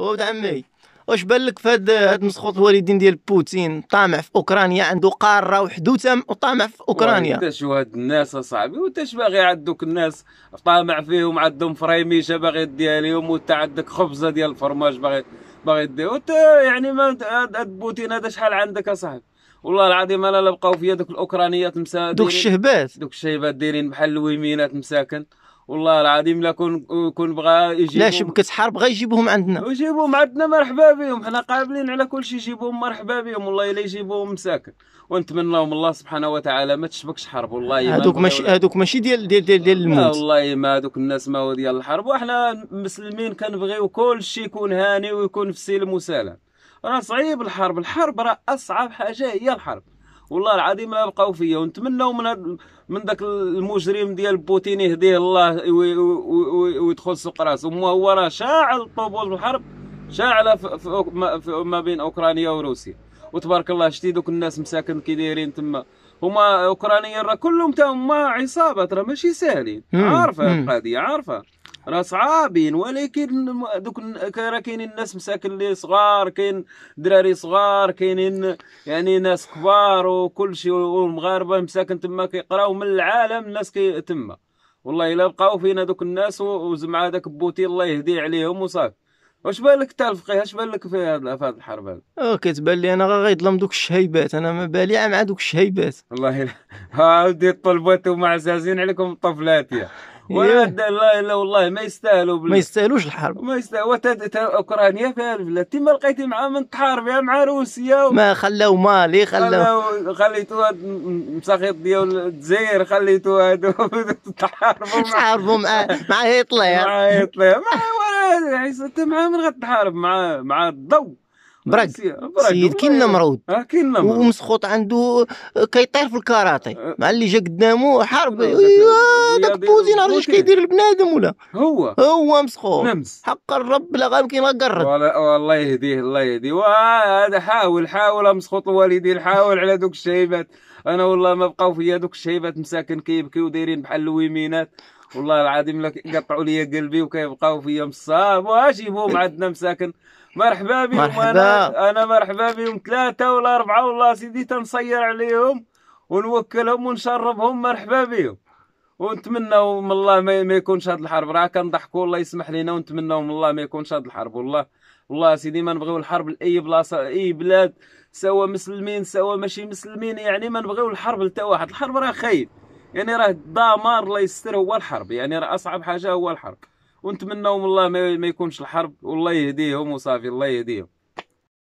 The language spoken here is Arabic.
ولد عمي واش بان لك فهاد هاد مسخوط الوالدين ديال بوتين طامع في اوكرانيا عنده قاره وحدوته وطامع في اوكرانيا انت شو هاد الناس اصاحبي وانت اش باغي عندك الناس طامع فيهم عندهم فريميشه باغي ديها لهم وانت عندك خبزه ديال الفرماج باغي باغي دير وانت يعني ما هاد بوتين هذا شحال عندك اصاحبي والله العظيم انا لا بقاو فيا دوك الاوكرانيات مساكن دوك الشهبات دوك الشهبات دايرين بحال الويمينات مساكن والله العظيم لا كون كون بغى يجيبهم لا شبكه حرب بغى يجيبوهم عندنا ويجيبوهم عندنا مرحبا بهم حنا قابلين على كل شيء يجيبوهم مرحبا بهم والله الا يجيبوهم مساكن ونتمناهم الله سبحانه وتعالى ما تشبكش حرب والله هذوك ماشي هذوك ماشي ديال ديال ديال, ديال الموت والله ما هذوك الناس ما هو ديال الحرب وحنا مسلمين كنبغيو كل شيء يكون هاني ويكون في سلم وسلام راه صعيب الحرب الحرب راه اصعب حاجه هي الحرب والله العظيم لا بقاو فيا ونتمناو من هاد من ذاك المجرم ديال بوتين يهديه الله ويدخل سوق راسو هو راه شاعل طوبول الحرب شاعله ما بين اوكرانيا وروسيا وتبارك الله شتي دوك الناس مساكن كي دايرين تما هما اوكرانيين راه كلهم تا هما عصابات راه ماشي ساهلين عارفه القضيه عارفه راه صعابين ولكن دوك راه كاينين الناس مساكن اللي صغار كاين دراري صغار كاينين يعني ناس كبار وكل شيء والمغاربه مساكن تما كيقراو من العالم الناس كي تما والله الا بقاو فينا دوك الناس وزمع هذاك بوتي الله يهدي عليهم وصافي واش لك تاع الفقيه اش لك في هذا في هذه الحرب هذه اه كتبان لي انا غيظلم دوك الشهيبات انا ما بالي مع دوك الشهيبات والله ها ودي الطلبات عزازين عليكم الطفلات يا إيه. ولا الله الا والله ما يستاهلوا ما يستاهلوش الحرب ما يستاهلوا وتد... اوكرانيا فيها البلاد تما لقيتي مع من تحارب مع روسيا و... ما خلاو مالي إيه خلاو خليتو هاد المساخيط ديال الجزائر خليتو هادو تحاربوا مع تحاربوا مع مع هتلر مع هتلر مع ولا عيسى يعني انت مع من غتحارب مع مع الضو براك سيد كي نمرود آه، ومسخوط عنده آه، كيطير في الكاراتي آه. مع اللي جا قدامه حرب أيوة، داك بوزي نعرف واش كيدير البنادم ولا هو هو مسخوط نمس حق الرب لا غامكين قرد والله يهديه الله يهديه وهذا حاول حاول مسخوط الوالدين حاول على دوك الشيبات انا والله ما بقاو فيا دوك الشيبات مساكن كيبكيو دايرين بحال الويمينات والله العظيم لك قطعوا لي قلبي وكيبقاو في يوم واش يبوم عندنا مساكن مرحبا بهم انا انا مرحبا بهم ثلاثه ولا اربعه والله سيدي تنصير عليهم ونوكلهم ونشربهم مرحبا بهم ونتمنوا من الله ما يكونش هاد الحرب راه كنضحكوا الله يسمح لينا ونتمنوا من الله ما يكونش هاد الحرب والله والله سيدي ما نبغيو الحرب لاي بلاصه اي بلاد سواء مسلمين سواء ماشي مسلمين يعني ما نبغيو الحرب لتا واحد الحرب راه خايب يعني راه دمار الله يستر هو الحرب يعني راه اصعب حاجه هو الحرب ونتمنوا الله ما يكونش الحرب والله يهديهم وصافي الله يهديهم